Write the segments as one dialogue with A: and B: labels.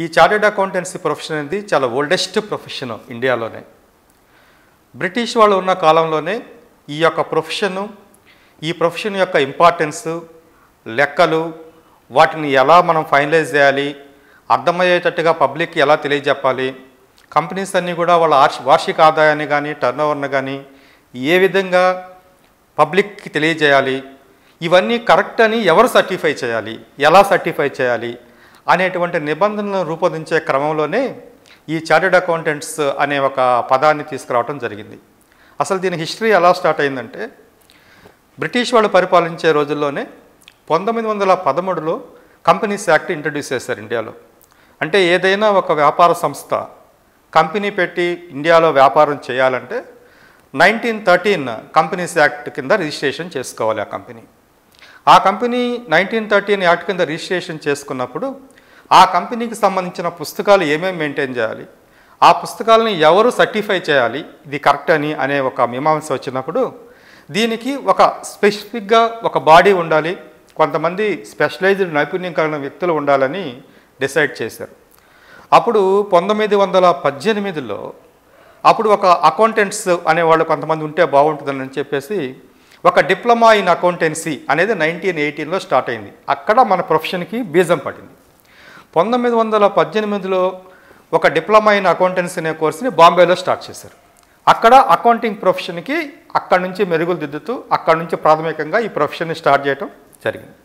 A: ఈ chartered accountancy profession అనేది చాలా ఓల్డెస్ట్ ప్రొఫెషన్ ఇండియాలోనే బ్రిటిష్ వాళ్ళు ఉన్న కాలంలోనే ఈ యొక్క ప్రొఫెషను ఈ ప్రొఫెషన్ యొక్క ఇంపార్టెన్సు లెక్కలు వాటిని ఎలా మనం ఫైనలైజ్ చేయాలి అర్థమయ్యేటట్టుగా పబ్లిక్కి ఎలా తెలియజెప్పాలి కంపెనీస్ అన్నీ కూడా వాళ్ళ వార్షిక ఆదాయాన్ని కానీ టర్నోవర్ని కానీ ఏ విధంగా పబ్లిక్కి తెలియజేయాలి ఇవన్నీ కరెక్ట్ అని ఎవరు సర్టిఫై చేయాలి ఎలా సర్టిఫై చేయాలి అనేటువంటి నిబంధనలను రూపొందించే క్రమంలోనే ఈ చార్టెడ్ అకౌంటెంట్స్ అనే ఒక పదాన్ని తీసుకురావడం జరిగింది అసలు దీని హిస్టరీ ఎలా స్టార్ట్ అయిందంటే బ్రిటిష్ వాళ్ళు పరిపాలించే రోజుల్లోనే పంతొమ్మిది వందల పదమూడులో కంపెనీస్ యాక్ట్ ఇంట్రడ్యూస్ చేశారు ఇండియాలో అంటే ఏదైనా ఒక వ్యాపార సంస్థ కంపెనీ పెట్టి ఇండియాలో వ్యాపారం చేయాలంటే నైన్టీన్ థర్టీన్ కంపెనీస్ యాక్ట్ కింద రిజిస్ట్రేషన్ చేసుకోవాలి ఆ కంపెనీ ఆ కంపెనీ నైన్టీన్ థర్టీన్ యాక్ట్ కింద రిజిస్ట్రేషన్ చేసుకున్నప్పుడు ఆ కంపెనీకి సంబంధించిన పుస్తకాలు ఏమేమి మెయింటైన్ చేయాలి ఆ పుస్తకాలని ఎవరు సర్టిఫై చేయాలి ఇది కరెక్ట్ అని అనే ఒక మీమాంస వచ్చినప్పుడు దీనికి ఒక స్పెసిఫిక్గా ఒక బాడీ ఉండాలి కొంతమంది స్పెషలైజ్డ్ నైపుణ్యం కలిగిన వ్యక్తులు ఉండాలని డిసైడ్ చేశారు అప్పుడు పంతొమ్మిది వందల పద్దెనిమిదిలో అప్పుడు ఒక అకౌంటెంట్స్ అనేవాళ్ళు కొంతమంది ఉంటే బాగుంటుందని చెప్పేసి ఒక డిప్లొమా ఇన్ అకౌంటెన్సీ అనేది నైన్టీన్ ఎయిటీన్లో స్టార్ట్ అయింది అక్కడ మన ప్రొఫెషన్కి బీజం పడింది పంతొమ్మిది వందల పద్దెనిమిదిలో ఒక డిప్లొమా అయిన అకౌంటెన్సీ అనే కోర్సుని బాంబేలో స్టార్ట్ చేశారు అక్కడ అకౌంటింగ్ ప్రొఫెషన్కి అక్కడ నుంచి మెరుగులు దిద్దుతూ అక్కడ నుంచి ప్రాథమికంగా ఈ ప్రొఫెషన్ని స్టార్ట్ చేయటం జరిగింది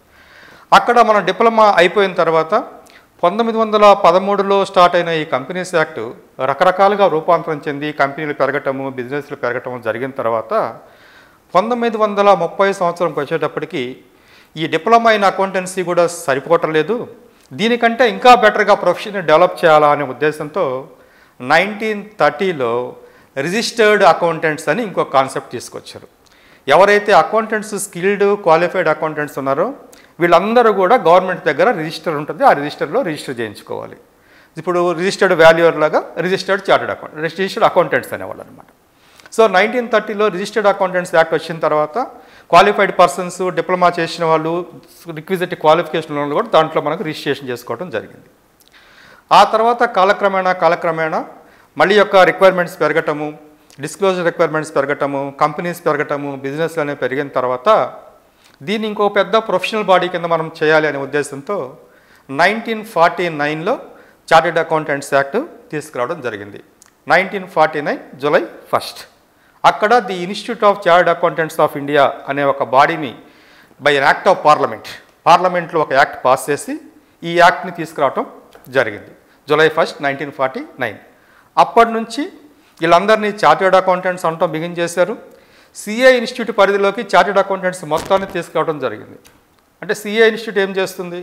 A: అక్కడ మన డిప్లొమా అయిపోయిన తర్వాత పంతొమ్మిది వందల పదమూడులో స్టార్ట్ అయిన ఈ కంపెనీస్ యాక్ట్ రకరకాలుగా రూపాంతరం చెంది కంపెనీలు పెరగటము బిజినెస్లు పెరగటము జరిగిన తర్వాత పంతొమ్మిది వందల ముప్పై సంవత్సరంకి వచ్చేటప్పటికి ఈ డిప్లొమా అయిన అకౌంటెన్సీ కూడా సరిపోవటం లేదు దీనికంటే ఇంకా బెటర్గా ప్రొఫెషన్ డెవలప్ చేయాలా అనే ఉద్దేశంతో నైన్టీన్ థర్టీలో రిజిస్టర్డ్ అకౌంటెంట్స్ అని ఇంకో కాన్సెప్ట్ తీసుకొచ్చారు ఎవరైతే అకౌంటెంట్స్ స్కిల్డ్ క్వాలిఫైడ్ అకౌంటెంట్స్ ఉన్నారో వీళ్ళందరూ కూడా గవర్నమెంట్ దగ్గర రిజిస్టర్ ఉంటుంది ఆ రిజిస్టర్లో రిజిస్టర్ చేయించుకోవాలి ఇప్పుడు రిజిస్టర్డ్ వాల్యూర్ లాగా registered chartered account registered accountants అనేవాళ్ళు అనమాట సో నైన్టీన్ థర్టీలో రిజిస్టర్డ్ అకౌంటెంట్స్ యాక్ట్ వచ్చిన తర్వాత క్వాలిఫైడ్ పర్సన్స్ డిప్లొమా చేసిన వాళ్ళు రిక్విజిట్ క్వాలిఫికేషన్ వాళ్ళు కూడా దాంట్లో మనకు రిజిస్ట్రేషన్ చేసుకోవడం జరిగింది ఆ తర్వాత కాలక్రమేణా కాలక్రమేణా మళ్ళీ యొక్క రిక్వైర్మెంట్స్ పెరగటము డిస్క్లోజర్ రిక్వైర్మెంట్స్ పెరగటము కంపెనీస్ పెరగటము బిజినెస్ అనేవి పెరిగిన తర్వాత దీన్ని ఇంకో పెద్ద ప్రొఫెషనల్ బాడీ కింద మనం చేయాలి అనే ఉద్దేశంతో నైన్టీన్ ఫార్టీ నైన్లో చార్టెడ్ అకౌంటెంట్స్ యాక్ట్ తీసుకురావడం జరిగింది nineteen forty nine July first అక్కడ the institute of chartered accountants of India అనే ఒక బాడీని by an act of parliament పార్లమెంట్లో ఒక యాక్ట్ పాస్ చేసి ఈ యాక్ట్ని తీసుకురావటం జరిగింది July first nineteen forty nine అప్పటి నుంచి వీళ్ళందరినీ చార్టెడ్ అకౌంటెంట్స్ అనటం బిగిన్ చేశారు సిఏ ఇన్స్టిట్యూట్ పరిధిలోకి చార్టెడ్ అకౌంటెంట్స్ మొత్తాన్ని తీసుకురావడం జరిగింది అంటే సిఏ ఇన్స్టిట్యూట్ ఏం చేస్తుంది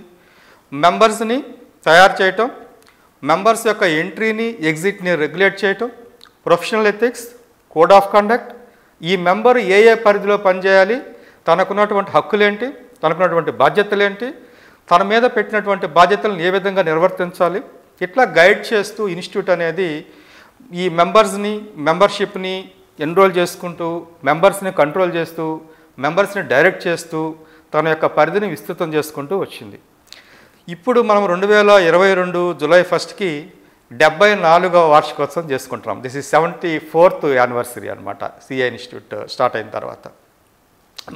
A: మెంబర్స్ని తయారు చేయటం మెంబర్స్ యొక్క ఎంట్రీని ఎగ్జిట్ని రెగ్యులేట్ చేయటం professional ethics code of conduct ఈ మెంబర్ ఏ ఏ పరిధిలో పనిచేయాలి తనకున్నటువంటి హక్కులేంటి తనకున్నటువంటి బాధ్యతలేంటి తన మీద పెట్టినటువంటి బాధ్యతలను ఏ విధంగా నిర్వర్తించాలి ఇట్లా గైడ్ చేస్తూ ఇన్స్టిట్యూట్ అనేది ఈ మెంబర్స్ని మెంబర్షిప్ని ఎన్రోల్ చేసుకుంటూ మెంబర్స్ని కంట్రోల్ చేస్తూ మెంబర్స్ని డైరెక్ట్ చేస్తూ తన యొక్క పరిధిని విస్తృతం చేసుకుంటూ వచ్చింది ఇప్పుడు మనం రెండు వేల ఇరవై రెండు జులై ఫస్ట్కి డెబ్బై నాలుగవ వార్షికోత్సవం చేసుకుంటున్నాం this is seventy fourth anniversary అనమాట సిఐ ఇన్స్టిట్యూట్ స్టార్ట్ అయిన తర్వాత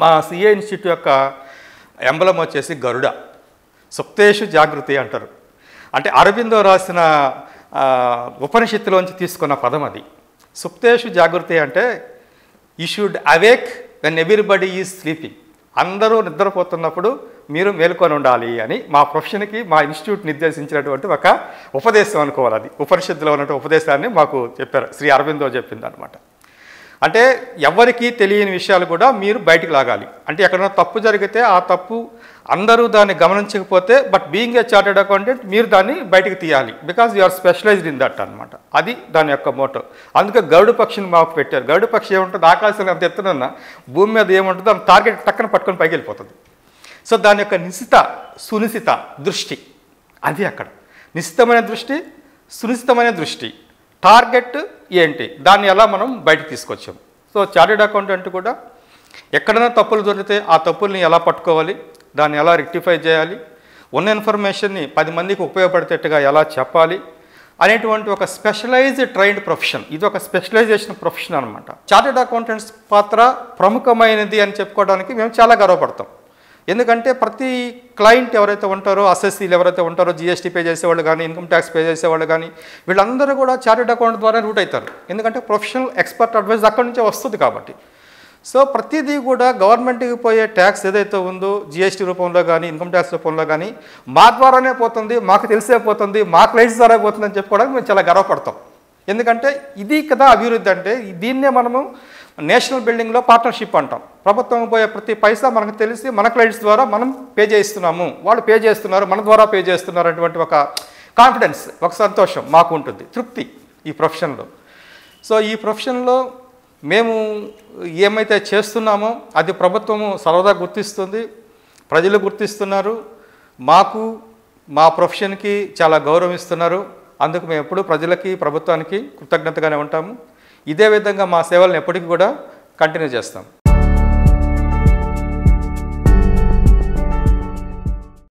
A: మా సిఐ ఇన్స్టిట్యూట్ యొక్క ఎంబలం వచ్చేసి గరుడ సుప్తేషు జాగృతి అంటారు అంటే అరవిందో రాసిన ఉపనిషత్తులోంచి తీసుకున్న పదం అది సుప్తేషు జాగృతి అంటే you should awake when everybody is sleeping అందరూ నిద్రపోతున్నప్పుడు మీరు మేల్కొని ఉండాలి అని మా ప్రొఫెషన్కి మా ఇన్స్టిట్యూట్ నిర్దేశించినటువంటి ఒక ఉపదేశం అనుకోవాలి అది ఉపనిషత్తులో ఉన్నటువంటి ఉపదేశాన్ని మాకు చెప్పారు శ్రీ అరవిందో చెప్పింది అనమాట అంటే ఎవరికీ తెలియని విషయాలు కూడా మీరు బయటికి లాగాలి అంటే ఎక్కడైనా తప్పు జరిగితే ఆ తప్పు అందరూ దాన్ని గమనించకపోతే but being a chartered accountant మీరు దాన్ని బయటకు తీయాలి because you are specialized in that అనమాట అది దాని యొక్క మోటో అందుకే గరుడు పక్షిని మాకు పెట్టారు గరుడు పక్షి ఏముంటుంది ఆకాశంలో అంత ఎత్తునన్నా భూమి మీద ఏముంటుందో దాని టార్గెట్ టక్కన పట్టుకొని పైకి వెళ్ళిపోతుంది సో దాని యొక్క నిశిత సునిశిత దృష్టి అది అక్కడ నిశ్చితమైన దృష్టి సునిశ్చితమైన దృష్టి టార్గెట్ ఏంటి దాన్ని ఎలా మనం బయటకు తీసుకొచ్చాం సో చార్టెడ్ అకౌంటెంట్ కూడా ఎక్కడైనా తప్పులు దొరికితే ఆ తప్పుల్ని ఎలా పట్టుకోవాలి దాన్ని ఎలా రెక్టిఫై చేయాలి ఉన్న ఇన్ఫర్మేషన్ని పది మందికి ఉపయోగపడేటట్టుగా ఎలా చెప్పాలి అనేటువంటి ఒక స్పెషలైజ్డ్ ట్రైన్డ్ ప్రొఫెషన్ ఇది ఒక స్పెషలైజేషన్ ప్రొఫెషన్ అనమాట చార్టెడ్ అకౌంటెంట్స్ పాత్ర ప్రముఖమైనది అని చెప్పుకోవడానికి మేము చాలా గర్వపడతాం ఎందుకంటే ప్రతి క్లయింట్ ఎవరైతే ఉంటారో అసెస్సీలు ఎవరైతే ఉంటారో జీఎస్టీ పే చేసేవాళ్ళు కానీ ఇన్కమ్ ట్యాక్స్ పే చేసేవాళ్ళు కానీ వీళ్ళందరూ కూడా చార్టెడ్ అకౌంట్ ద్వారా రూట్ అవుతారు ఎందుకంటే ప్రొఫెషనల్ ఎక్స్పర్ట్ అడ్వైస్ అక్కడి నుంచే వస్తుంది కాబట్టి సో ప్రతిదీ కూడా గవర్నమెంట్కి పోయే ట్యాక్స్ ఏదైతే ఉందో జీఎస్టీ రూపంలో కానీ ఇన్కమ్ ట్యాక్స్ రూపంలో కానీ మా ద్వారానే పోతుంది మాకు తెలిసే పోతుంది మా క్లైంట్స్ ద్వారా పోతుందని చెప్పుకోవడానికి మేము చాలా గర్వపడతాం ఎందుకంటే ఇది కదా అభివృద్ధి అంటే దీన్నే మనము నేషనల్ బిల్డింగ్లో పార్ట్నర్షిప్ అంటాం ప్రభుత్వం పోయే ప్రతి పైసా మనకు తెలిసి మన క్లయింట్స్ ద్వారా మనం పే చేయిస్తున్నాము వాళ్ళు పే చేస్తున్నారు మన ద్వారా పే చేస్తున్నారు అటువంటి ఒక కాన్ఫిడెన్స్ ఒక సంతోషం మాకు ఉంటుంది తృప్తి ఈ ప్రొఫెషన్లో సో ఈ ప్రొఫెషన్లో మేము ఏమైతే చేస్తున్నామో అది ప్రభుత్వము సర్వదా గుర్తిస్తుంది ప్రజలు గుర్తిస్తున్నారు మాకు మా ప్రొఫెషన్కి చాలా గౌరవం ఇస్తున్నారు అందుకు మేము ఎప్పుడూ ప్రజలకి ప్రభుత్వానికి కృతజ్ఞతగానే ఉంటాము ఇదే విధంగా మా సేవలను ఎప్పటికీ కూడా కంటిన్యూ చేస్తాం